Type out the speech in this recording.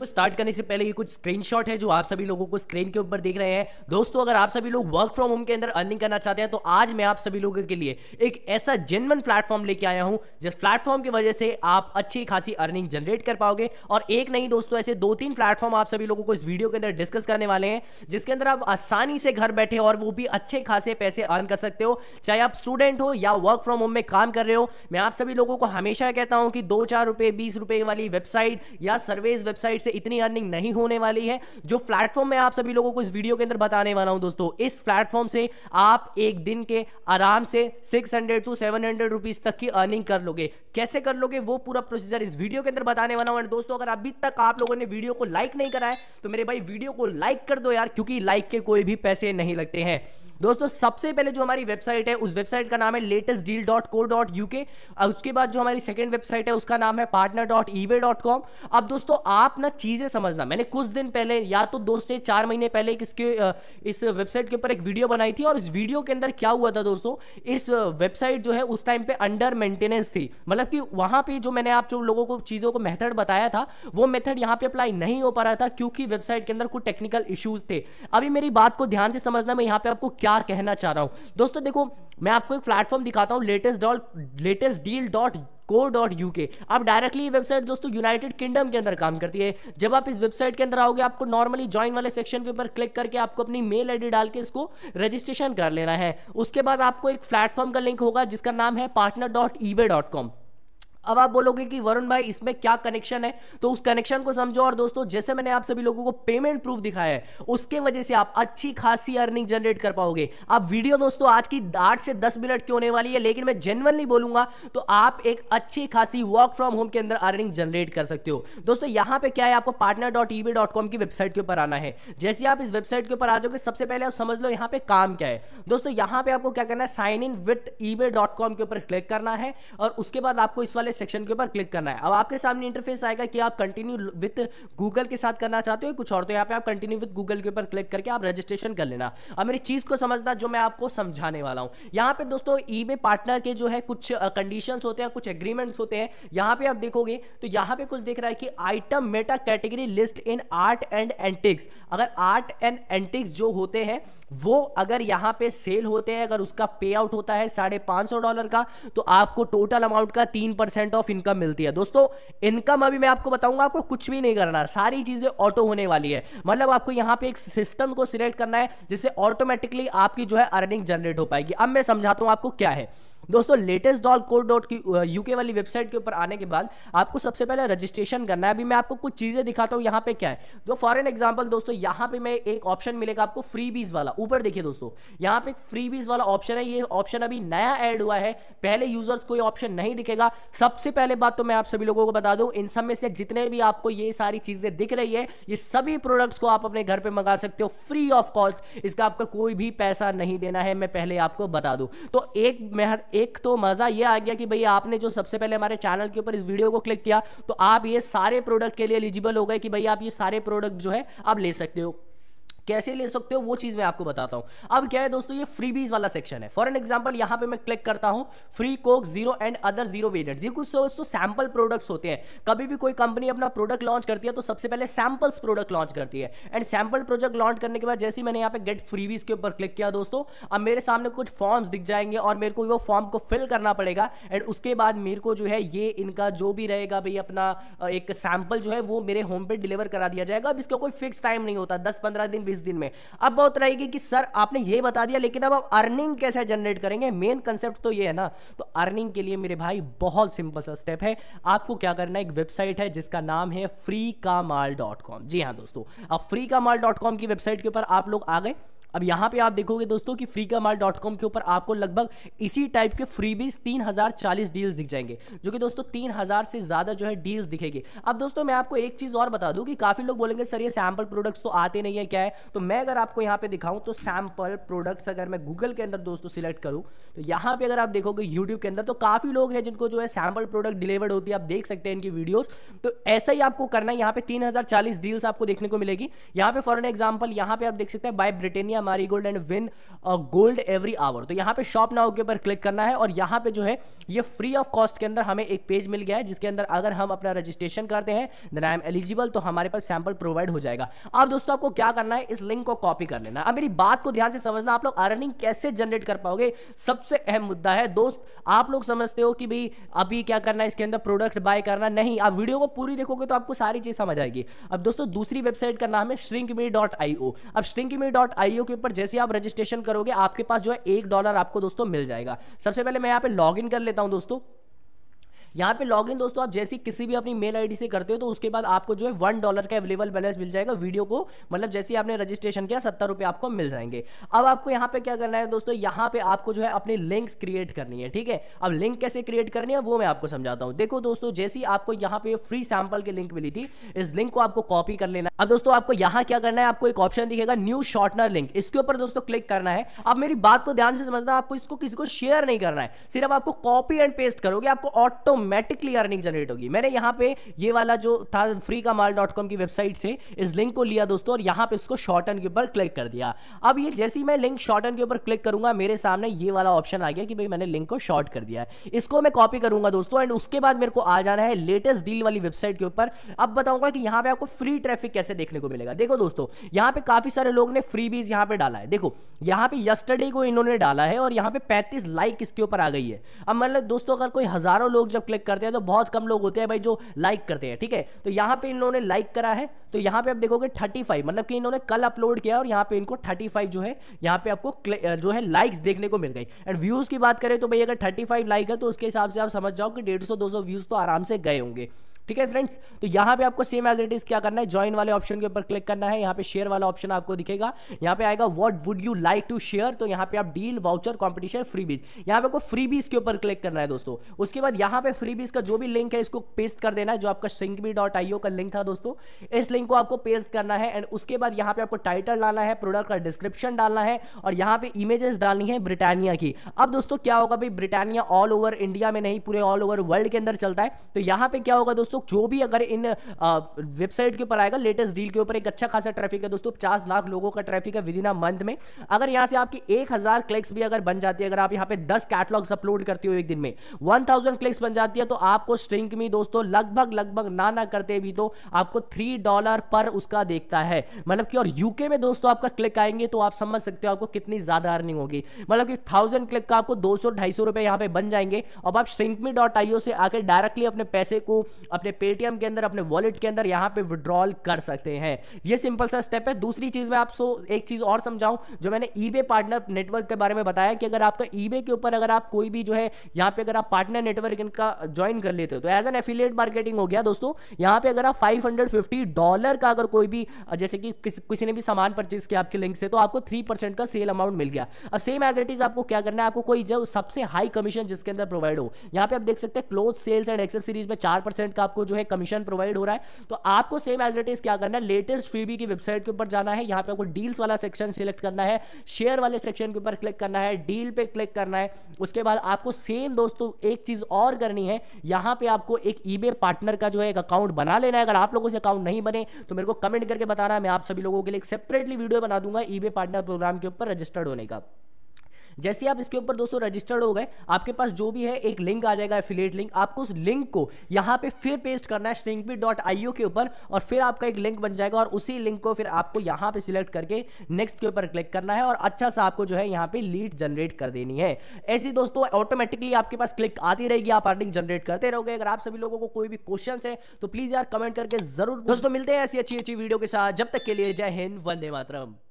तो स्टार्ट करने से पहले ये कुछ स्क्रीनशॉट है जो आप सभी लोगों को स्क्रीन के ऊपर देख रहे हैं दोस्तों अगर आप सभी लोग वर्क फ्रॉम होम के अंदर अर्निंग करना चाहते हैं तो आज मैं आप सभी लोगों के लिए एक ऐसा जेनवन प्लेटफॉर्म लेके आया हूं जिस प्लेटफॉर्म की वजह से आप अच्छी खासी अर्निंग जनरेट कर पाओगे और एक नहीं दोस्तों ऐसे दो तीन प्लेटफॉर्म आप सभी लोगों को इस वीडियो के अंदर डिस्कस करने वाले हैं जिसके अंदर आप आसानी से घर बैठे और वो भी अच्छे खासे पैसे अर्न कर सकते हो चाहे आप स्टूडेंट हो या वर्क फ्रॉम होम में काम कर रहे हो मैं आप सभी लोगों को हमेशा कहता हूं कि दो चार रुपए बीस रुपए वाली वेबसाइट या सर्वेस वेबसाइट से से इतनी अर्निंग नहीं होने वाली है जो प्लेटफॉर्म में आप सभी लोगों को इस वीडियो के अंदर बताने वाला हूं दोस्तों इस प्लेटफॉर्म से आप एक दिन के आराम से सिक्स टू सेवन हंड्रेड तक की अर्निंग कर लोगे कैसे कर लोगे वो पूरा प्रोसीजर इस वीडियो के अंदर बताने वाला हूं दोस्तों अगर अभी तक आप लोगों ने वीडियो को लाइक नहीं करा है तो मेरे भाई वीडियो को लाइक कर दो यार क्योंकि लाइक के कोई भी पैसे नहीं लगते हैं दोस्तों सबसे पहले जो हमारी वेबसाइट है उस वेबसाइट का नाम है latest deal dot co dot UK उसके बाद जो हमारी सेकंड वेबसाइट है उसका नाम है partner dot eBay dot com अब दोस्तों आप ना चीज़ें समझना मैंने कुछ दिन पहले या तो दो से चार महीने पहले इसके इस वेबसाइट के ऊपर एक वीडियो बनाई थी और इस वीडियो के अंदर क्या हुआ था दोस्तों इस वेबसाइट जो है उस टाइम पे अंडर मेंटेनेंस थी मतलब कि वहाँ पे जो मैंने आप जो लोगों को चीज़ों को मेथड बताया था वो मेथड यहाँ पे अप्लाई नहीं हो पा रहा था क्योंकि वेबसाइट के अंदर कुछ टेक्निकल इश्यूज थे अभी मेरी बात को ध्यान से समझना मैं यहाँ पर आपको क्या कहना चाह रहा हूँ दोस्तों देखो मैं आपको एक प्लेटफॉर्म दिखाता हूँ latest dot latest deal dot co dot U K आप डायरेक्टली ये वेबसाइट दोस्तों यूनाइटेड किंगडम के अंदर काम करती है जब आप इस वेबसाइट के अंदर आओगे आपको नॉर्मली ज्वाइन वाले सेक्शन के ऊपर क्लिक करके आपको अपनी मेल आईडी डाल के इसको रजिस्ट्रेशन कर लेना है उसके बाद आपको एक प्लेटफॉर्म का लिंक होगा जिसका नाम है partner dot E dot com अब आप बोलोगे कि वरुण भाई इसमें क्या कनेक्शन है तो उस कनेक्शन को समझो और दोस्तों जैसे मैंने आप सभी लोगों को पेमेंट प्रूफ दिखाया है उसके वजह से आप अच्छी खासी अर्निंग जनरेट कर पाओगे आप वीडियो दोस्तों आज की आठ से दस मिनट की होने वाली है लेकिन मैं जेनवनली बोलूंगा तो आप एक अच्छी खासी वर्क फ्रॉम होम के अंदर अर्निंग जनरेट कर सकते हो दोस्तों यहां पर क्या है आपको पार्टनर डॉट डॉट कॉम की वेबसाइट के ऊपर आना है जैसे आप इस वेबसाइट के ऊपर आ जाओगे सबसे पहले आप समझ लो यहाँ पे काम क्या है दोस्तों यहां पर आपको क्या करना है साइन इन विथ के ऊपर क्लिक करना है और उसके बाद आपको इस वाले वाले सेक्शन के ऊपर क्लिक करना है अब आपके सामने इंटरफेस आएगा कि आप कंटिन्यू विद गूगल के साथ करना चाहते हो कुछ और तो यहाँ पे आप कंटिन्यू विद गूगल के ऊपर क्लिक करके आप रजिस्ट्रेशन कर लेना अब मेरी चीज़ को समझना जो मैं आपको समझाने वाला हूँ यहाँ पे दोस्तों ई पार्टनर के जो है कुछ कंडीशन होते हैं कुछ एग्रीमेंट्स होते हैं यहाँ पे आप देखोगे तो यहाँ पे कुछ देख रहा है कि item meta category list in art and antiques अगर आर्ट एंड एंटिक्स जो होते हैं वो अगर यहाँ पे सेल होते हैं अगर उसका पे आउट होता है साढ़े पाँच सौ डॉलर का तो आपको टोटल अमाउंट का तीन परसेंट ऑफ इनकम मिलती है दोस्तों इनकम अभी मैं आपको बताऊंगा आपको कुछ भी नहीं करना सारी चीज़ें ऑटो होने वाली है मतलब आपको यहाँ पे एक सिस्टम को सिलेक्ट करना है जिससे ऑटोमेटिकली आपकी जो है अर्निंग जनरेट हो पाएगी अब मैं समझाता हूँ आपको क्या है दोस्तों latest deal co dot UK वाली वेबसाइट के ऊपर आने के बाद आपको सबसे पहले रजिस्ट्रेशन करना है अभी मैं आपको कुछ चीज़ें दिखाता हूँ यहाँ पे क्या है जो फॉर एन एग्जाम्पल दोस्तों यहाँ पे मैं एक ऑप्शन मिलेगा आपको फ्री बीज वाला ऊपर देखिए दोस्तों यहाँ पे फ्री बीज वाला ऑप्शन है ये ऑप्शन अभी नया एड हुआ है पहले यूजर्स को ये ऑप्शन नहीं दिखेगा सबसे पहले बात तो मैं आप सभी लोगों को बता दूं इन सब में से जितने भी आपको ये सारी चीज़ें दिख रही है ये सभी प्रोडक्ट्स को आप अपने घर पर मंगा सकते हो फ्री ऑफ कॉस्ट इसका आपका कोई भी पैसा नहीं देना है मैं पहले आपको बता दू तो एक एक तो मज़ा ये आ गया कि भाई आपने जो सबसे पहले हमारे चैनल के ऊपर इस वीडियो को क्लिक किया तो आप ये सारे प्रोडक्ट के लिए एलिजिबल हो गए कि भाई आप ये सारे प्रोडक्ट जो है आप ले सकते हो कैसे ले सकते हो वो चीज़ मैं आपको बताता हूं अब क्या है दोस्तों ये फ्रीबीज वाला सेक्शन है फॉर एन एग्जाम्पल यहां पे मैं क्लिक करता हूं free Coke zero and other zero variant ये कुछ दोस्तों सैंपल तो प्रोडक्ट्स होते हैं कभी भी कोई कंपनी अपना प्रोडक्ट लॉन्च करती है तो सबसे पहले सैंपल्स प्रोडक्ट लॉन्च करती है एंड सैंपल प्रोडक्ट लॉन्च करने के बाद जैसे ही मैंने यहाँ पे गेट फ्रीबीज के ऊपर क्लिक किया दोस्तों अब मेरे सामने कुछ फॉर्म्स दिख जाएंगे और मेरे को वो फॉर्म को फिल करना पड़ेगा एंड उसके बाद मेरे को जो है ये इनका जो भी रहेगा भाई अपना एक सैंपल जो है वो मेरे होम पे डिलीवर करा दिया जाएगा अब इसका कोई फिक्स टाइम नहीं होता दस पंद्रह दिन बीस दिन में अब बहुत रहेगी कि सर आपने ये बता दिया लेकिन अब आप अर्निंग कैसे जनरेट करेंगे मेन कंसेप्ट तो ये है ना तो अर्निंग के लिए मेरे भाई बहुत सिंपल सा स्टेप है आपको क्या करना है एक वेबसाइट है जिसका नाम है फ्री का माल डॉट कॉम जी हाँ दोस्तों अब फ्री का माल डॉट कॉम की वेबसाइट के ऊपर आप लोग आ गए अब यहाँ पे आप देखोगे दोस्तों कि फ्री का माल डॉट कॉम के ऊपर आपको लगभग इसी टाइप के फ्री बीज तीन हजार चालीस डील्स दिख जाएंगे जो कि दोस्तों तीन हजार से ज़्यादा जो है डील्स दिखेगी अब दोस्तों मैं आपको एक चीज़ और बता दूं कि काफ़ी लोग बोलेंगे सर ये सैंपल प्रोडक्ट्स तो आते नहीं है क्या है तो मैं अगर आपको यहाँ पे दिखाऊं तो सैंपल प्रोडक्ट्स अगर मैं गूगल के अंदर दोस्तों सिलेक्ट करूँ तो यहाँ पे अगर आप देखोगे यूट्यूब के अंदर तो काफ़ी लोग हैं जिनको जो है सैंपल प्रोडक्ट डिलीवर्ड होती है आप देख सकते हैं इनकी वीडियोज तो ऐसा ही आपको करना है यहाँ पे तीन डील्स आपको देखने को मिलेगी यहाँ पे फॉर एन एग्जाम्पल यहाँ पे आप देख सकते हैं बाय ब्रिटेनिया है हमारी gold and win gold every hour तो यहाँ पे शॉप नाउ के ऊपर क्लिक करना है और यहाँ पे जो है ये फ्री ऑफ कॉस्ट के अंदर हमें एक पेज मिल गया है जिसके अंदर अगर हम अपना रजिस्ट्रेशन करते हैं देन आई एम एलिजिबल तो हमारे पास सैंपल प्रोवाइड हो जाएगा अब दोस्तों आपको क्या करना है इस लिंक को कॉपी कर लेना अब मेरी बात को ध्यान से समझना आप लोग अर्निंग कैसे जनरेट कर पाओगे सबसे अहम मुद्दा है दोस्त आप लोग समझते हो कि भाई अभी क्या करना है इसके अंदर प्रोडक्ट बाय करना नहीं आप वीडियो को पूरी देखोगे तो आपको सारी चीज समझ आएगी अब दोस्तों दूसरी वेबसाइट का नाम है श्रिंक मी डॉट आई ओ अब श्रिंक मी डॉट आई ओ के ऊपर जैसे आप रजिस्ट्रेशन करोगे आपके पास जो है एक डॉलर आपको दोस्तों मिल जाएगा सबसे पहले मैं यहाँ पे लॉग कर लेता हूँ दोस्तों यहाँ पे लॉगिन दोस्तों आप जैसे किसी भी अपनी मेल आईडी से करते हो तो उसके बाद आपको जो है वन डॉलर का अवेलेबल बैलेंस मिल जाएगा वीडियो को मतलब जैसे आपने रजिस्ट्रेशन किया सत्तर रुपये आपको मिल जाएंगे अब आपको यहाँ पे क्या करना है दोस्तों यहाँ पे आपको जो है अपनी लिंक्स क्रिएट करनी है ठीक है अब लिंक कैसे क्रिएट करनी है वो मैं आपको समझाता हूँ देखो दोस्तों जैसे ही आपको यहाँ पे फ्री सैंपल की लिंक मिली थी इस लिंक को आपको कॉपी कर लेना अब दोस्तों आपको यहाँ क्या करना है आपको एक ऑप्शन दिखेगा न्यू शॉर्टनर लिंक इसके ऊपर दोस्तों क्लिक करना है अब मेरी बात को ध्यान से समझना आपको इसको किसी को शेयर नहीं करना है सिर्फ आपको कॉपी एंड पेस्ट करोगे आपको ऑटो ऑटोमेटिकली अर्निंग जनरेट होगी मैंने यहां पे ये वाला जो था फ्री का माल डॉट कॉम की वेबसाइट से इस लिंक को लिया दोस्तों और यहां पे इसको शॉर्टन के ऊपर क्लिक कर दिया अब ये जैसे ही मैं लिंक शॉर्टन के ऊपर क्लिक करूंगा मेरे सामने ये वाला ऑप्शन आ गया कि भाई मैंने लिंक को शॉर्ट कर दिया है इसको मैं कॉपी करूंगा दोस्तों एंड उसके बाद मेरे को आ जाना है लेटेस्ट डील वाली वेबसाइट के ऊपर अब बताऊंगा कि यहां पर आपको फ्री ट्रैफिक कैसे देखने को मिलेगा देखो दोस्तों यहां पर काफी सारे लोग ने फ्री बीज यहां पर डाला है देखो यहां पर यस्टरडे को इन्होंने डाला है और यहां पर पैंतीस लाइक इसके ऊपर आ गई है अब मतलब दोस्तों अगर कोई हजारों लोग जब क्लिक करते हैं तो बहुत कम लोग होते हैं भाई जो लाइक करते हैं ठीक है तो यहाँ पे इन्होंने लाइक करा है तो यहाँ पे आप देखोगे 35 मतलब कि इन्होंने कल अपलोड किया और यहाँ पे इनको 35 जो है यहाँ पे आपको जो है लाइक्स देखने को मिल गई एंड व्यूज़ की बात करें तो भाई अगर 35 लाइक है तो उसके हिसाब से आप समझ जाओ कि डेढ़ सौ व्यूज़ तो आराम से गए होंगे ठीक है फ्रेंड्स तो यहाँ पे आपको सेम एज इट इज क्या करना है ज्वाइन वाले ऑप्शन के ऊपर क्लिक करना है यहाँ पे शेयर वाला ऑप्शन आपको दिखेगा यहाँ पे आएगा what would you like to share तो यहाँ पे आप डील वाउचर कॉम्पिटिशन फ्री बीज यहाँ पे आपको फ्री बीज के ऊपर क्लिक करना है दोस्तों उसके बाद यहाँ पे फ्री बीज का जो भी लिंक है इसको पेस्ट कर देना है जो आपका सिंक डॉट आईओ का लिंक था दोस्तों इस लिंक को आपको पेस्ट करना है एंड उसके बाद यहाँ पे आपको टाइटल डालना है प्रोडक्ट का डिस्क्रिप्शन डालना है और यहाँ पे इमेजेस डालनी है ब्रिटानिया की अब दोस्तों क्या होगा भाई ब्रिटानिया ऑल ओवर इंडिया में नहीं पूरे ऑल ओवर वर्ल्ड के अंदर चलता है तो यहाँ पे क्या होगा दोस्तों लोग जो भी अगर इन वेबसाइट के ऊपर आएगा लेटेस्ट डील के ऊपर एक अच्छा खासा ट्रैफिक है दोस्तों पचास लाख लोगों का ट्रैफिक है विद इन अ मंथ में अगर यहाँ से आपकी एक हजार क्लिक्स भी अगर बन जाती है अगर आप यहाँ पे दस कैटलॉग्स अपलोड करते हो एक दिन में वन थाउजेंड क्लिक्स बन जाती है तो आपको स्ट्रिंक में दोस्तों लगभग लगभग ना ना करते भी तो आपको थ्री डॉलर पर उसका देखता है मतलब कि और यूके में दोस्तों आपका क्लिक आएंगे तो आप समझ सकते हो आपको कितनी ज्यादा अर्निंग होगी मतलब कि थाउजेंड क्लिक का आपको दो सौ ढाई सौ रुपए यहाँ पे बन जाएंगे अब आप स्ट्रिंकमी डॉट आईओ से आकर डायरेक्टली अपने पैसे को अपने अपने पेटीएम के अंदर अपने वॉलेट के अंदर यहाँ पे विड्रॉल कर सकते हैं ये सिंपल सा स्टेप है दूसरी चीज़ मैं आपको एक चीज़ और समझाऊं जो मैंने ई पार्टनर नेटवर्क के बारे में बताया कि अगर आपका ई के ऊपर अगर आप कोई भी जो है यहाँ पे अगर आप पार्टनर नेटवर्क इनका ज्वाइन कर लेते हो तो एज एन एफिलियट मार्केटिंग हो गया दोस्तों यहाँ पे अगर आप 550 डॉलर का अगर कोई भी जैसे कि किसी ने भी सामान परचेज किया आपके लिंक से तो आपको 3% का सेल अमाउंट मिल गया अब सेम एज इट इज आपको क्या करना है आपको कोई जो सबसे हाई कमीशन जिसके अंदर प्रोवाइड हो यहाँ पे आप देख सकते हैं क्लोथ सेल्स एंड एक्सेसरीज में चार का आपको जो है कमीशन प्रोवाइड हो रहा है तो आपको सेम एज इट इज क्या करना है लेटेस्ट फीबी की वेबसाइट के ऊपर जाना है यहाँ पे आपको डील्स वाला सेक्शन सिलेक्ट करना है शेयर वाले सेक्शन के ऊपर क्लिक करना है डील पे क्लिक करना है उसके बाद आपको सेम दोस्तों एक चीज और करनी है यहाँ पे आपको एक ई पार्टनर का जो है एक अकाउंट बना लेना है अगर आप लोगों से अकाउंट नहीं बने तो मेरे को कमेंट करके बताना मैं आप सभी लोगों के लिए सेपरेटली वीडियो बना दूंगा ई पार्टनर प्रोग्राम के ऊपर रजिस्टर्ड होने का जैसे आप इसके ऊपर दोस्तों रजिस्टर्ड हो गए आपके पास जो भी है एक लिंक आ जाएगा एफिलेट लिंक आपको उस लिंक को यहाँ पे फिर पेस्ट करना है स्ट्रिंगपी डॉट के ऊपर और फिर आपका एक लिंक बन जाएगा और उसी लिंक को फिर आपको यहाँ पे सिलेक्ट करके नेक्स्ट के ऊपर क्लिक करना है और अच्छा सा आपको जो है यहाँ पे लीड जनरेट कर देनी है ऐसी दोस्तों ऑटोमेटिकली आपके पास क्लिक आती रहेगी आप अर्निंग जनरेट करते रहोगे अगर आप सभी लोगों को कोई भी क्वेश्चन है तो प्लीज यार कमेंट करके जरूर दोस्तों मिलते हैं ऐसी अच्छी अच्छी वीडियो के साथ जब तक के लिए जय हिंद वंदे मातरम